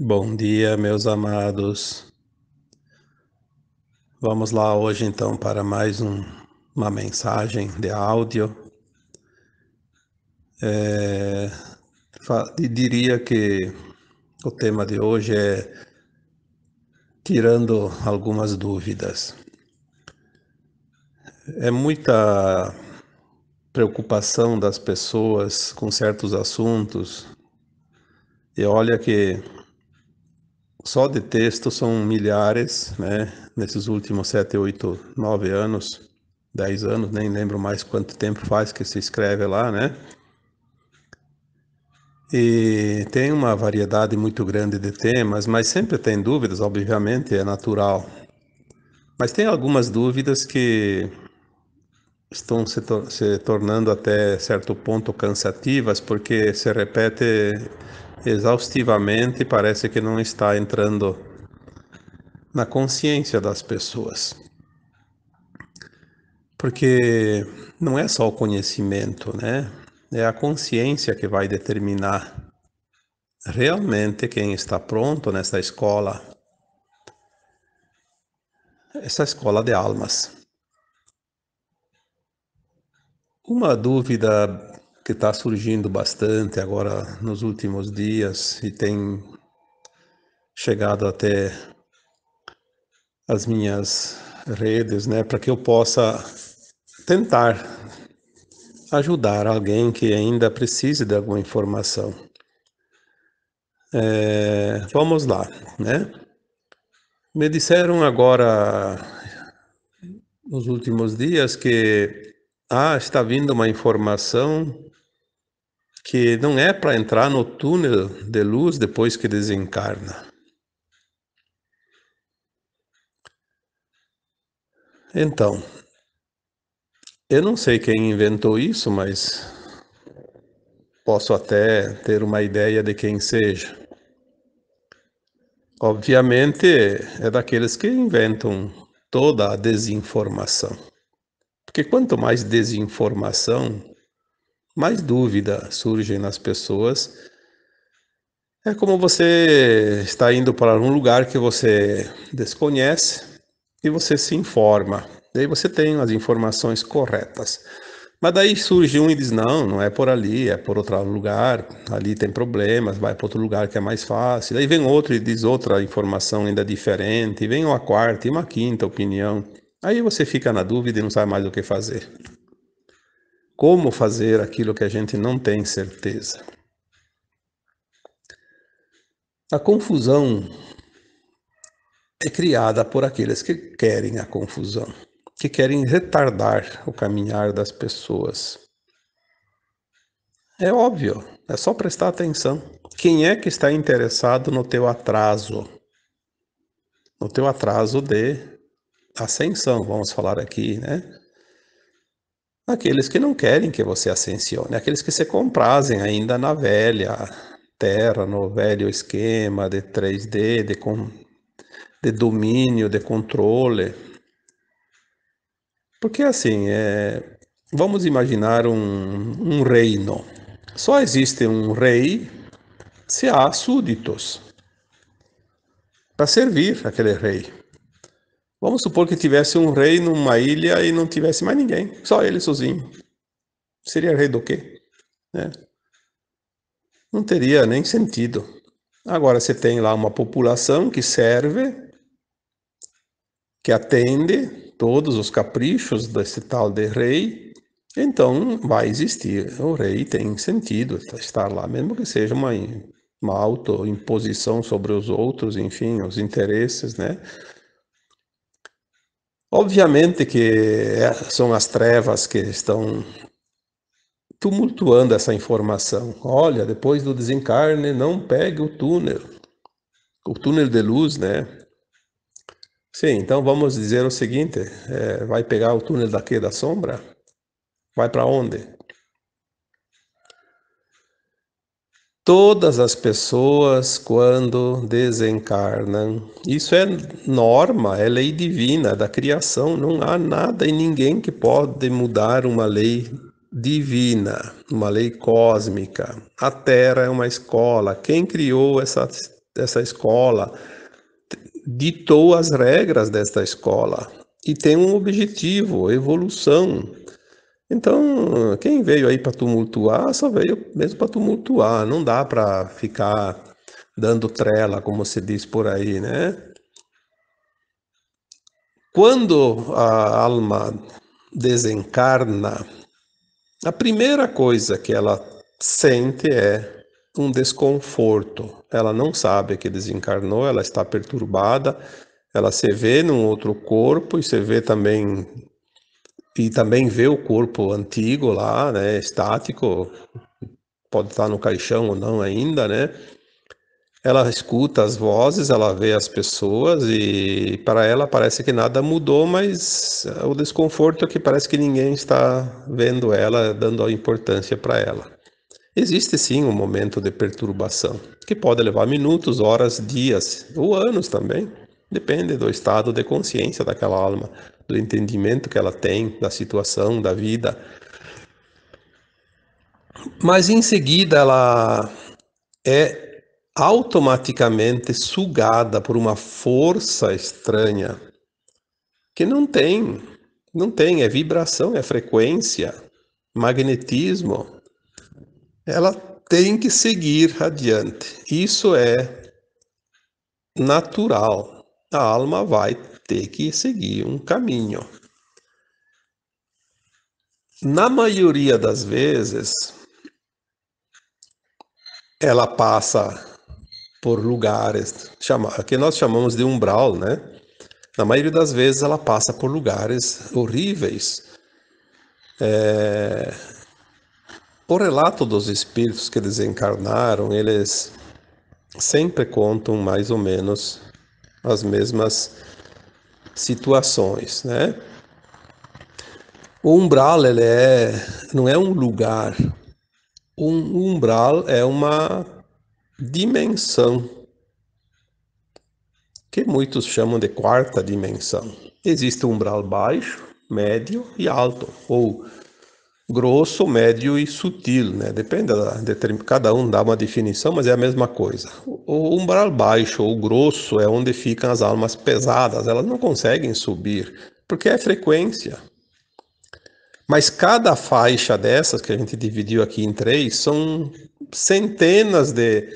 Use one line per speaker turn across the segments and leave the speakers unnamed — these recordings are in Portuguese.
Bom dia, meus amados. Vamos lá hoje então para mais um, uma mensagem de áudio. É, diria que o tema de hoje é tirando algumas dúvidas. É muita preocupação das pessoas com certos assuntos. E olha que só de texto são milhares, né? Nesses últimos sete, oito, nove anos, dez anos, nem lembro mais quanto tempo faz que se escreve lá, né? E tem uma variedade muito grande de temas, mas sempre tem dúvidas, obviamente, é natural. Mas tem algumas dúvidas que estão se, tor se tornando até certo ponto cansativas, porque se repete exaustivamente, parece que não está entrando na consciência das pessoas. Porque não é só o conhecimento, né? É a consciência que vai determinar realmente quem está pronto nessa escola, essa escola de almas. Uma dúvida que está surgindo bastante agora nos últimos dias e tem chegado até as minhas redes, né, para que eu possa tentar ajudar alguém que ainda precise de alguma informação. É, vamos lá, né? Me disseram agora, nos últimos dias, que ah, está vindo uma informação que não é para entrar no túnel de luz depois que desencarna. Então, eu não sei quem inventou isso, mas posso até ter uma ideia de quem seja. Obviamente, é daqueles que inventam toda a desinformação. Porque quanto mais desinformação, mais dúvida surgem nas pessoas. É como você está indo para um lugar que você desconhece e você se informa. Daí você tem as informações corretas. Mas daí surge um e diz: não, não é por ali, é por outro lugar, ali tem problemas, vai para outro lugar que é mais fácil. Daí vem outro e diz outra informação ainda diferente, e vem uma quarta e uma quinta opinião. Aí você fica na dúvida e não sabe mais o que fazer. Como fazer aquilo que a gente não tem certeza? A confusão é criada por aqueles que querem a confusão, que querem retardar o caminhar das pessoas. É óbvio, é só prestar atenção. Quem é que está interessado no teu atraso? No teu atraso de ascensão, vamos falar aqui, né? aqueles que não querem que você ascensione, aqueles que se comprazem ainda na velha terra, no velho esquema de 3D, de, com, de domínio, de controle. Porque assim, é, vamos imaginar um, um reino. Só existe um rei se há súditos para servir aquele rei. Vamos supor que tivesse um rei numa ilha e não tivesse mais ninguém, só ele sozinho. Seria rei do quê? Né? Não teria nem sentido. Agora você tem lá uma população que serve, que atende todos os caprichos desse tal de rei, então vai existir. O rei tem sentido estar lá, mesmo que seja uma, uma autoimposição sobre os outros, enfim, os interesses, né? Obviamente que é, são as trevas que estão tumultuando essa informação. Olha, depois do desencarne, não pegue o túnel, o túnel de luz, né? Sim, então vamos dizer o seguinte: é, vai pegar o túnel daqui da sombra? Vai para onde? todas as pessoas quando desencarnam. Isso é norma, é lei divina da criação, não há nada e ninguém que pode mudar uma lei divina, uma lei cósmica. A Terra é uma escola, quem criou essa essa escola ditou as regras desta escola e tem um objetivo, evolução, então, quem veio aí para tumultuar, só veio mesmo para tumultuar. Não dá para ficar dando trela, como se diz por aí, né? Quando a alma desencarna, a primeira coisa que ela sente é um desconforto. Ela não sabe que desencarnou, ela está perturbada, ela se vê num outro corpo e se vê também e também ver o corpo antigo lá, né, estático, pode estar no caixão ou não ainda, né? Ela escuta as vozes, ela vê as pessoas e para ela parece que nada mudou, mas eh, o desconforto é que parece que ninguém está vendo ela, dando importância para ela. Existe sim um momento de perturbação, que pode levar minutos, horas, dias ou anos também. Depende do estado de consciência daquela alma, do entendimento que ela tem da situação, da vida. Mas em seguida ela é automaticamente sugada por uma força estranha que não tem, não tem, é vibração, é frequência, magnetismo. Ela tem que seguir adiante. Isso é natural, a alma vai ter que seguir um caminho. Na maioria das vezes, ela passa por lugares que nós chamamos de umbral, né? Na maioria das vezes, ela passa por lugares horríveis. É... O relato dos espíritos que desencarnaram, eles sempre contam mais ou menos as mesmas situações, né? O umbral ele é, não é um lugar. Um umbral é uma dimensão que muitos chamam de quarta dimensão. Existe um umbral baixo, médio e alto, ou grosso, médio e sutil, né? Depende da, de, cada um dá uma definição, mas é a mesma coisa. O umbral baixo ou grosso é onde ficam as almas pesadas, elas não conseguem subir, porque é frequência. Mas cada faixa dessas que a gente dividiu aqui em três são centenas de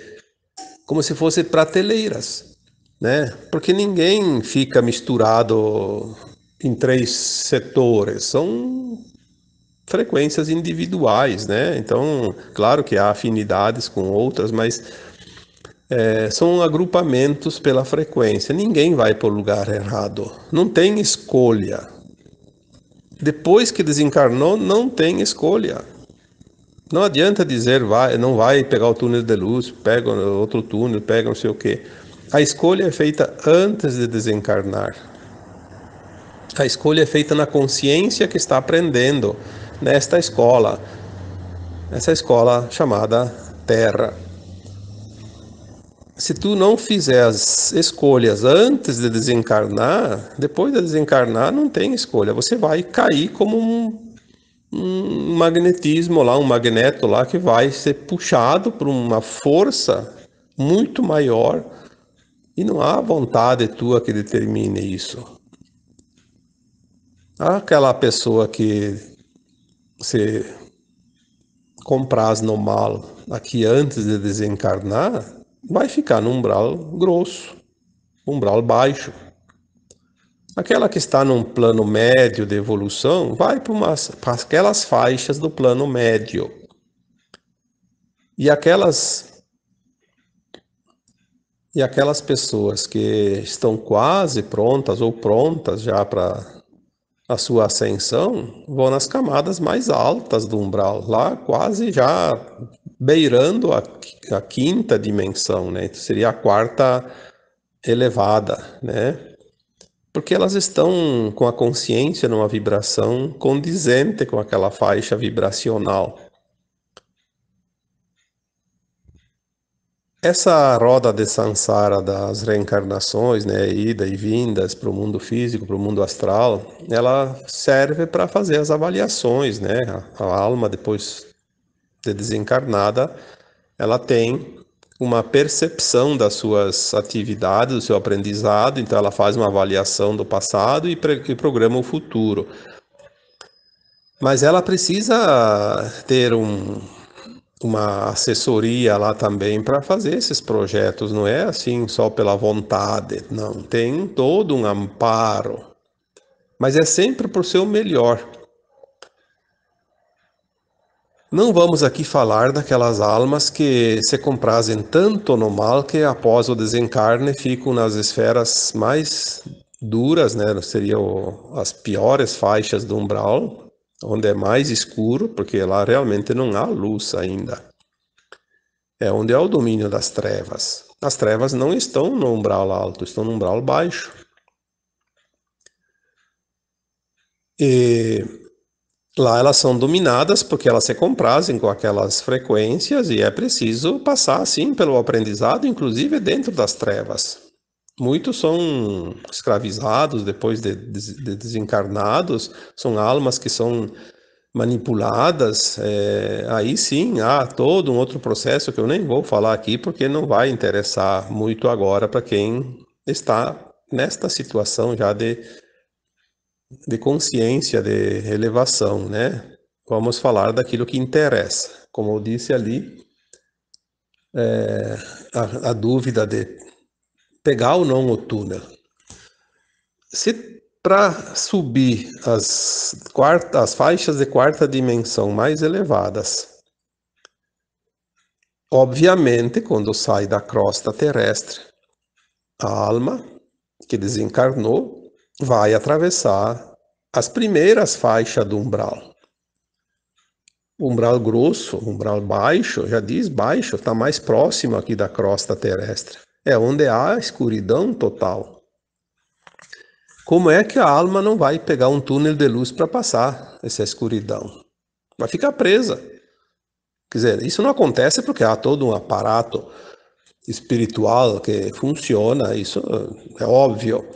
como se fossem prateleiras, né? Porque ninguém fica misturado em três setores, são frequências individuais, né? Então, claro que há afinidades com outras, mas é, são agrupamentos pela frequência. Ninguém vai para o lugar errado. Não tem escolha. Depois que desencarnou, não tem escolha. Não adianta dizer vai, não vai pegar o túnel de luz, pega outro túnel, pega não sei o quê. A escolha é feita antes de desencarnar. A escolha é feita na consciência que está aprendendo nesta escola, essa escola chamada Terra. Se tu não fizer as escolhas antes de desencarnar, depois de desencarnar não tem escolha, você vai cair como um, um magnetismo lá, um magneto lá que vai ser puxado por uma força muito maior e não há vontade tua que determine isso. Aquela pessoa que se compras no mal aqui antes de desencarnar, vai ficar num umbral grosso, umbral baixo. Aquela que está num plano médio de evolução vai para, umas, para aquelas faixas do plano médio. E aquelas e aquelas pessoas que estão quase prontas ou prontas já para a sua ascensão, vão nas camadas mais altas do umbral, lá quase já beirando a, a quinta dimensão, né? Então, seria a quarta elevada, né? Porque elas estão com a consciência numa vibração condizente com aquela faixa vibracional Essa roda de samsara das reencarnações, né, ida e vindas para o mundo físico, para o mundo astral, ela serve para fazer as avaliações, né? A alma depois de desencarnada, ela tem uma percepção das suas atividades, do seu aprendizado, então ela faz uma avaliação do passado e, e programa o futuro. Mas ela precisa ter um, uma assessoria lá também para fazer esses projetos, não é assim só pela vontade, não. Tem todo um amparo. Mas é sempre por seu melhor. Não vamos aqui falar daquelas almas que se comprazem tanto no mal que após o desencarne ficam nas esferas mais duras, né? Seriam as piores faixas do umbral, onde é mais escuro, porque lá realmente não há luz ainda. É onde é o domínio das trevas. As trevas não estão no umbral alto, estão no umbral baixo. E lá elas são dominadas porque elas se comprazem com aquelas frequências e é preciso passar assim pelo aprendizado, inclusive dentro das trevas. Muitos são escravizados depois de, de desencarnados, são almas que são manipuladas, é, aí sim há todo um outro processo que eu nem vou falar aqui porque não vai interessar muito agora para quem está nesta situação já de, de consciência, de elevação, né? Vamos falar daquilo que interessa. Como eu disse ali, é, a, a dúvida de pegar ou não o túnel. Se para subir as, quarta, as faixas de quarta dimensão mais elevadas, obviamente, quando sai da crosta terrestre, a alma que desencarnou vai atravessar as primeiras faixas do umbral. Umbral grosso, umbral baixo, já diz baixo, está mais próximo aqui da crosta terrestre é onde há escuridão total. Como é que a alma não vai pegar um túnel de luz para passar essa escuridão? Vai ficar presa. Quer dizer, isso não acontece porque há todo um aparato espiritual que funciona, isso é óbvio.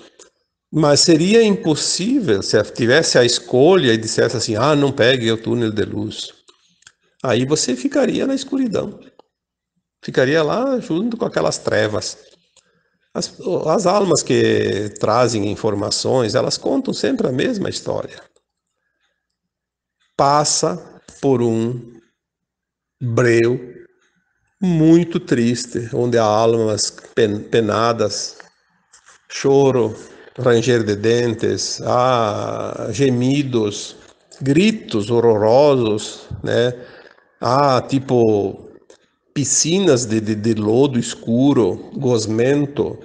Mas seria impossível se tivesse a escolha e dissesse assim: ah, não pegue o túnel de luz. Aí você ficaria na escuridão ficaria lá junto com aquelas trevas. As, as almas que trazem informações, elas contam sempre a mesma história. Passa por um breu muito triste, onde há almas penadas, choro, ranger de dentes, há gemidos, gritos horrorosos, né? Há tipo piscinas de, de, de lodo escuro, gosmento.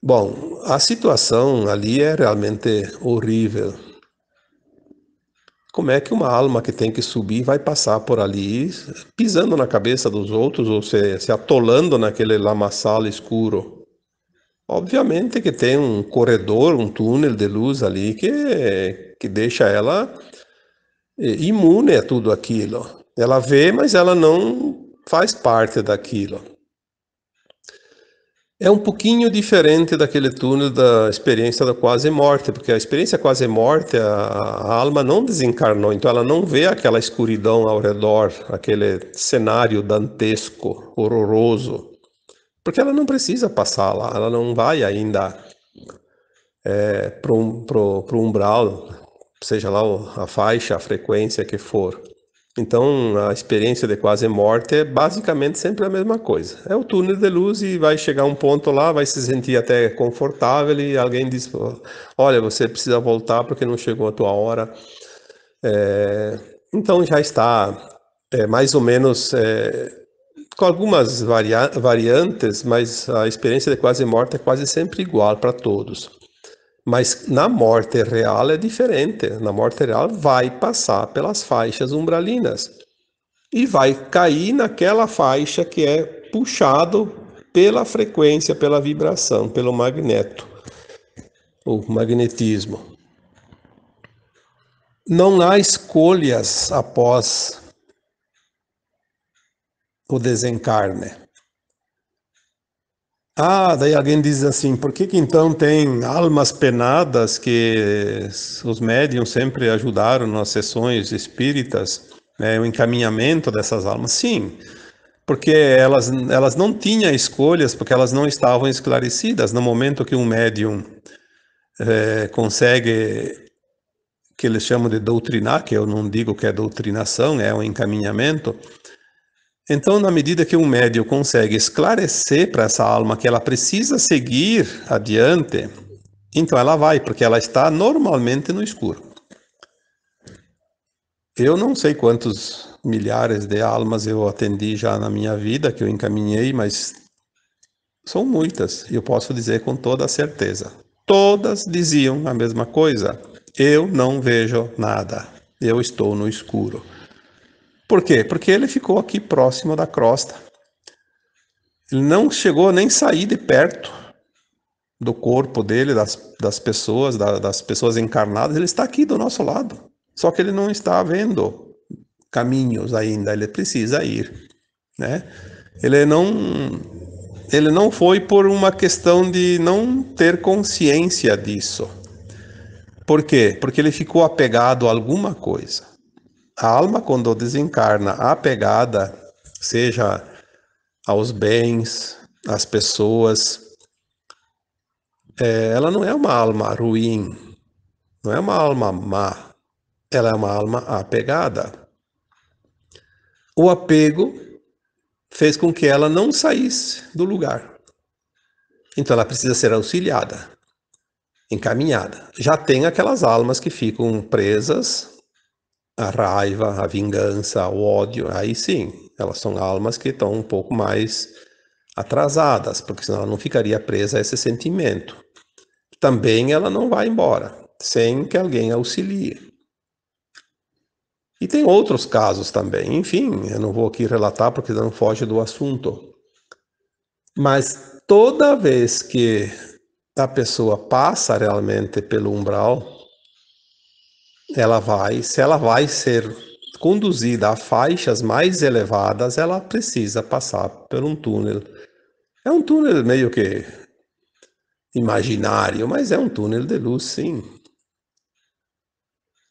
Bom, a situação ali é realmente horrível. Como é que uma alma que tem que subir vai passar por ali, pisando na cabeça dos outros ou se, se atolando naquele lamaçal escuro? Obviamente que tem um corredor, um túnel de luz ali que, que deixa ela eh, imune a tudo aquilo. Ela vê, mas ela não faz parte daquilo. É um pouquinho diferente daquele túnel da experiência da quase morte, porque a experiência quase morte, a, a, alma não desencarnou, então ela não vê aquela escuridão ao redor, aquele cenário dantesco, horroroso, porque ela não precisa passar lá, ela não vai ainda é, para um, o umbral, seja lá a faixa, a frequência que for. Então, a experiência de quase morte é basicamente sempre a mesma coisa. É o túnel de luz e vai chegar um ponto lá, vai se sentir até confortável e alguém diz: Olha, você precisa voltar porque não chegou a tua hora. É, então, já está é, mais ou menos. É, com algumas variantes, mas a experiência de quase morte é quase sempre igual para todos. Mas na morte real é diferente. Na morte real vai passar pelas faixas umbralinas e vai cair naquela faixa que é puxado pela frequência, pela vibração, pelo magneto, o magnetismo. Não há escolhas após o desencarne. Ah, daí alguém diz assim, por que, que então tem almas penadas que os médiums sempre ajudaram nas sessões espíritas, né, o encaminhamento dessas almas? Sim, porque elas, elas não tinham escolhas, porque elas não estavam esclarecidas. No momento que um médium é, consegue, que eles chamam de doutrinar, que eu não digo que é doutrinação, é um encaminhamento, então, na medida que um médio consegue esclarecer para essa alma que ela precisa seguir adiante, então ela vai, porque ela está normalmente no escuro. Eu não sei quantos milhares de almas eu atendi já na minha vida, que eu encaminhei, mas são muitas, e eu posso dizer com toda certeza. Todas diziam a mesma coisa: eu não vejo nada, eu estou no escuro. Por quê? Porque ele ficou aqui próximo da crosta. Ele não chegou nem sair de perto do corpo dele, das, das pessoas, da, das pessoas encarnadas. Ele está aqui do nosso lado. Só que ele não está vendo caminhos ainda. Ele precisa ir, né? Ele não ele não foi por uma questão de não ter consciência disso. Por quê? Porque ele ficou apegado a alguma coisa. A alma, quando desencarna apegada, seja aos bens, às pessoas, é, ela não é uma alma ruim, não é uma alma má, ela é uma alma apegada. O apego fez com que ela não saísse do lugar. Então ela precisa ser auxiliada, encaminhada. Já tem aquelas almas que ficam presas a raiva, a vingança, o ódio, aí sim, elas são almas que estão um pouco mais atrasadas, porque senão ela não ficaria presa a esse sentimento. Também ela não vai embora sem que alguém auxilie. E tem outros casos também, enfim, eu não vou aqui relatar porque não foge do assunto. Mas toda vez que a pessoa passa realmente pelo umbral, ela vai, se ela vai ser conduzida a faixas mais elevadas, ela precisa passar por um túnel. É um túnel meio que imaginário, mas é um túnel de luz, sim.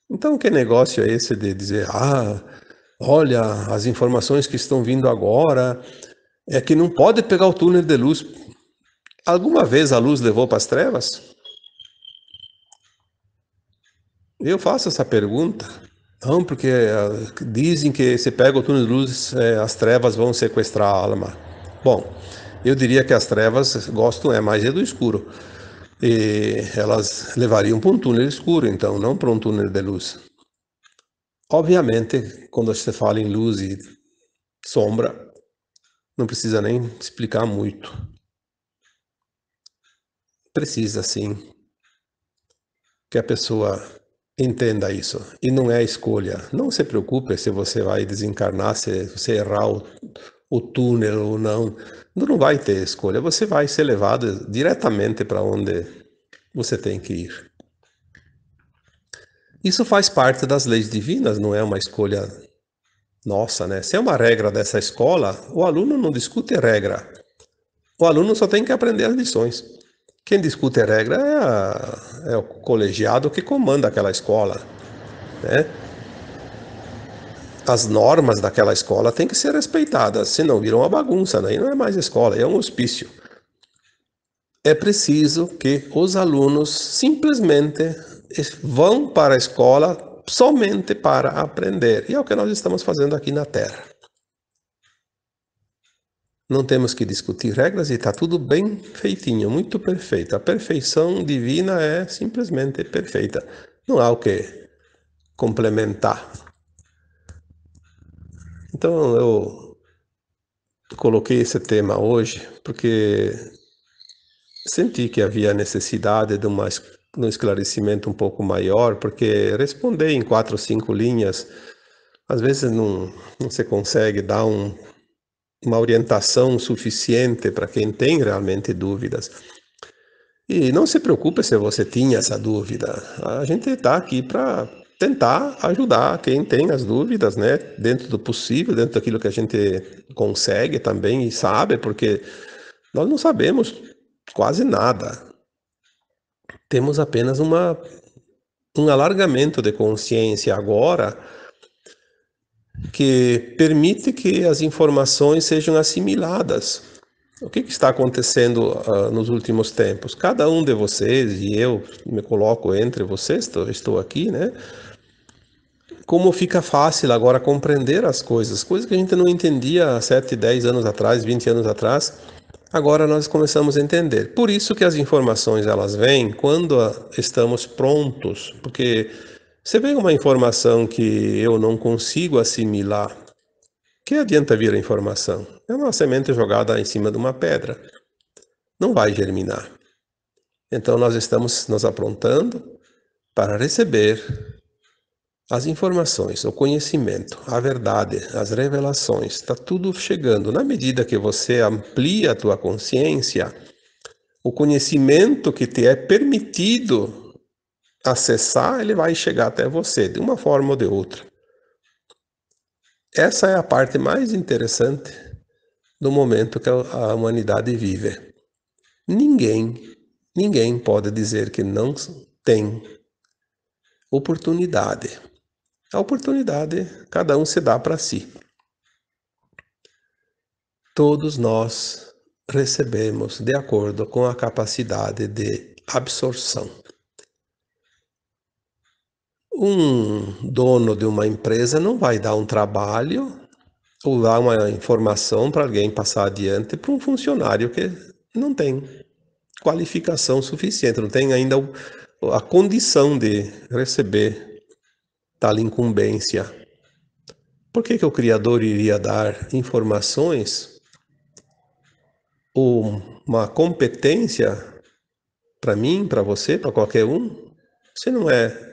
Então, que negócio é esse de dizer, ah, olha, as informações que estão vindo agora é que não pode pegar o túnel de luz. Alguma vez a luz levou para as trevas? Eu faço essa pergunta não porque eh, dizem que se pega o túnel de luz, eh, as trevas vão sequestrar a alma. Bom, eu diria que as trevas gostam é mais é do escuro. E elas levariam para um túnel escuro, então, não para um túnel de luz. Obviamente, quando você fala em luz e sombra, não precisa nem explicar muito. Precisa sim que a pessoa Entenda isso. E não é escolha. Não se preocupe se você vai desencarnar, se você errar o, o túnel ou não. Não vai ter escolha. Você vai ser levado diretamente para onde você tem que ir. Isso faz parte das leis divinas, não é uma escolha nossa, né? Se é uma regra dessa escola, o aluno não discute regra. O aluno só tem que aprender as lições. Quem discute a regra é, a, é o colegiado que comanda aquela escola. Né? As normas daquela escola têm que ser respeitadas, senão viram uma bagunça, aí né? não é mais escola, é um hospício. É preciso que os alunos simplesmente vão para a escola somente para aprender. E é o que nós estamos fazendo aqui na Terra. Não temos que discutir regras e está tudo bem feitinho, muito perfeito. A perfeição divina é simplesmente perfeita. Não há o que complementar. Então eu coloquei esse tema hoje porque senti que havia necessidade de uma, um esclarecimento um pouco maior, porque responder em quatro ou cinco linhas às vezes não, não se consegue dar um uma orientação suficiente para quem tem realmente dúvidas. E não se preocupe se você tinha essa dúvida. A gente está aqui para tentar ajudar quem tem as dúvidas, né? Dentro do possível, dentro daquilo que a gente consegue também e sabe, porque nós não sabemos quase nada. Temos apenas uma, um alargamento de consciência agora que permite que as informações sejam assimiladas. O que, que está acontecendo uh, nos últimos tempos? Cada um de vocês e eu me coloco entre vocês, estou, estou aqui, né? Como fica fácil agora compreender as coisas, coisas que a gente não entendia há 7, 10 anos atrás, 20 anos atrás, agora nós começamos a entender. Por isso que as informações elas vêm quando ah, estamos prontos, porque se vem uma informação que eu não consigo assimilar, que adianta vir a informação? É uma semente jogada em cima de uma pedra. Não vai germinar. Então nós estamos nos aprontando para receber as informações, o conhecimento, a verdade, as revelações, está tudo chegando. Na medida que você amplia a tua consciência, o conhecimento que te é permitido acessar, ele vai chegar até você, de uma forma ou de outra. Essa é a parte mais interessante do momento que a humanidade vive. Ninguém, ninguém pode dizer que não tem oportunidade. A oportunidade cada um se dá para si. Todos nós recebemos de acordo com a capacidade de absorção. Um dono de uma empresa não vai dar um trabalho ou dar uma informação para alguém passar adiante para um funcionário que não tem qualificação suficiente, não tem ainda a condição de receber tal incumbência. Por que, que o criador iria dar informações ou uma competência para mim, para você, para qualquer um, se não é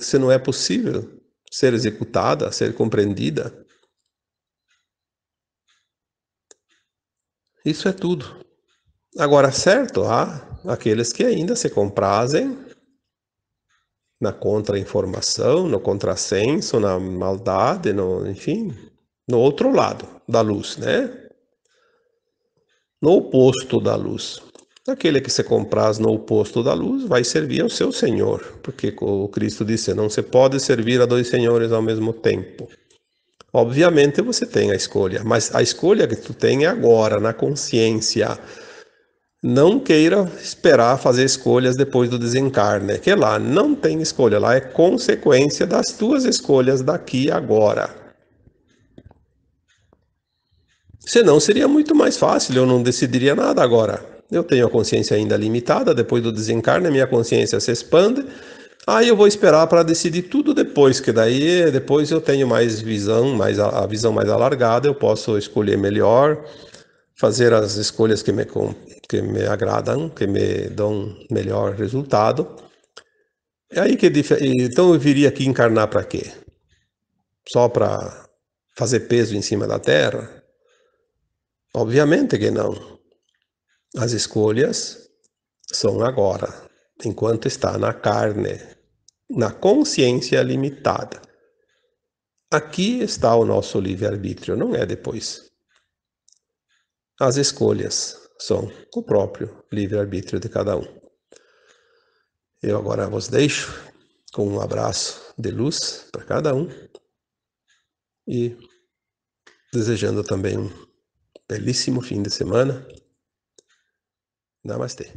se não é possível ser executada, ser compreendida. Isso é tudo. Agora, certo, há aqueles que ainda se comprazem na contra-informação, no contrassenso, na maldade, no, enfim, no outro lado da luz, né? No oposto da luz. Aquele que se compraz no oposto da luz vai servir ao seu Senhor, porque o Cristo disse: não se pode servir a dois senhores ao mesmo tempo. Obviamente você tem a escolha, mas a escolha que tu tem é agora, na consciência. Não queira esperar fazer escolhas depois do desencarne, que lá não tem escolha, lá é consequência das tuas escolhas daqui agora. Senão seria muito mais fácil, eu não decidiria nada agora eu tenho a consciência ainda limitada, depois do desencarne, a minha consciência se expande. Aí eu vou esperar para decidir tudo depois, que daí depois eu tenho mais visão, mais a visão mais alargada, eu posso escolher melhor, fazer as escolhas que me, que me agradam, que me dão melhor resultado. É aí que é então eu viria aqui encarnar para quê? Só para fazer peso em cima da terra? Obviamente que não. As escolhas são agora, enquanto está na carne, na consciência limitada. Aqui está o nosso livre-arbítrio, não é depois. As escolhas são o próprio livre-arbítrio de cada um. Eu agora vos deixo com um abraço de luz para cada um e desejando também um belíssimo fim de semana Namastê.